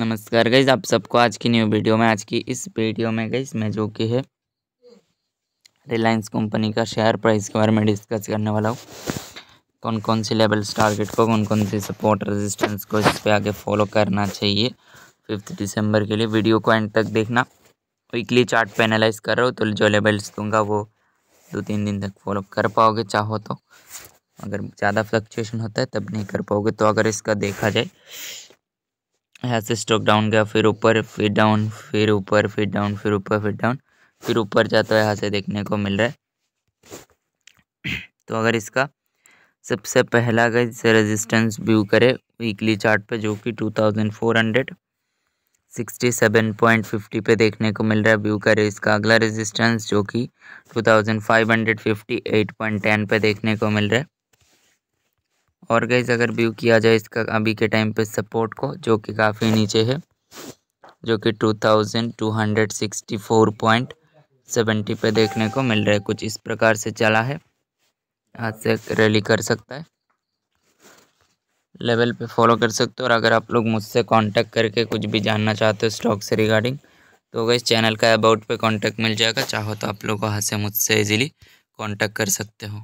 नमस्कार गईज आप सबको आज की न्यू वीडियो में आज की इस वीडियो में गई मैं जो कि है रिलायंस कंपनी का शेयर प्राइस के बारे में डिस्कस करने वाला हूँ कौन कौन सी लेवल्स टारगेट को कौन कौन सी सपोर्ट रेजिस्टेंस को इस पर आगे फॉलो करना चाहिए फिफ्थ दिसंबर के लिए वीडियो को एंड तक देखना वीकली चार्ट एनालाइज कर रहा हूँ तो जो लेवल्स दूंगा वो दो तीन दिन तक फॉलो कर पाओगे चाहो तो अगर ज़्यादा फ्लक्चुएशन होता है तब नहीं कर पाओगे तो अगर इसका देखा जाए यहाँ से स्टॉक डाउन गया फिर ऊपर फिर डाउन फिर ऊपर फिर डाउन फिर ऊपर फिर डाउन फिर ऊपर जाता है यहाँ से देखने को मिल रहा है तो अगर इसका सबसे पहला इसे रेजिस्टेंस व्यू करे वीकली चार्ट पे जो कि two thousand four hundred sixty seven point fifty पे देखने को मिल रहा है व्यू करे इसका अगला रेजिस्टेंस जो कि two thousand five hundred fifty eight point ten पे देखने को मिल रहा है और गैस अगर व्यू किया जाए इसका अभी के टाइम पे सपोर्ट को जो कि काफ़ी नीचे है जो कि two thousand two hundred sixty four point seventy पे देखने को मिल रहा है कुछ इस प्रकार से चला है हाथ से रैली कर सकता है लेवल पे फॉलो कर सकते हो और अगर आप लोग मुझसे कांटेक्ट करके कुछ भी जानना चाहते हो स्टॉक से रिगार्डिंग तो गई चैनल का अबाउट पे कांटेक्ट मिल जाएगा चाहो तो आप लोग वहाँ से मुझसे इजीली कांटेक्ट कर सकते हो